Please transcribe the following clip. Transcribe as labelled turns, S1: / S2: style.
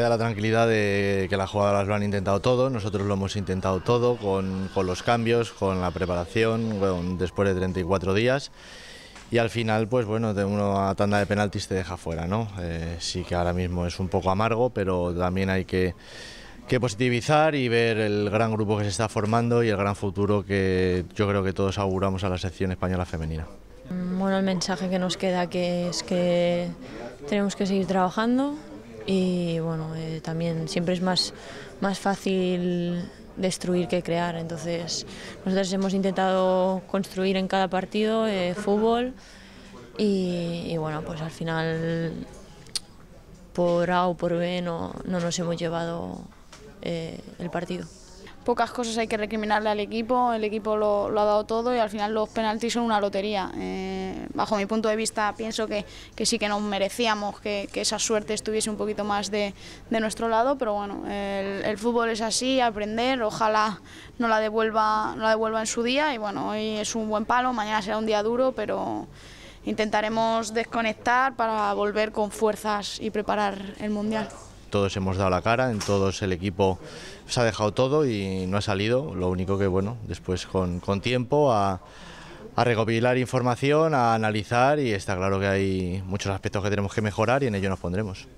S1: queda la tranquilidad de que las jugadoras lo han intentado todo, nosotros lo hemos intentado todo con, con los cambios, con la preparación, después de 34 días. Y al final, pues bueno, de una tanda de penaltis te deja fuera, ¿no? Eh, sí que ahora mismo es un poco amargo, pero también hay que, que positivizar y ver el gran grupo que se está formando y el gran futuro que yo creo que todos auguramos a la sección española femenina.
S2: Bueno, el mensaje que nos queda que es que tenemos que seguir trabajando, y bueno, eh, también siempre es más, más fácil destruir que crear, entonces nosotros hemos intentado construir en cada partido eh, fútbol y, bueno, pues al final por A o por B no, nos hemos llevado eh, el partido.
S3: Pocas cosas hay que recriminarle al equipo, el equipo lo, lo, ha dado todo y al final los penaltis son una lotería bajo mi punto de vista pienso que, sí que nos merecíamos que, esa suerte estuviese un poquito más de, nuestro lado, pero bueno, el, fútbol es así, aprender, ojalá no la, devuelva, la devuelva en su día y bueno, hoy es un buen palo, mañana será un día duro, pero intentaremos desconectar para volver con fuerzas y preparar el Mundial.
S1: Todos hemos dado la cara, en todos el equipo se ha dejado todo y no ha salido, lo único que bueno, después con, con tiempo a a recopilar información, a analizar y está claro que hay muchos aspectos que tenemos que mejorar y en ello nos pondremos.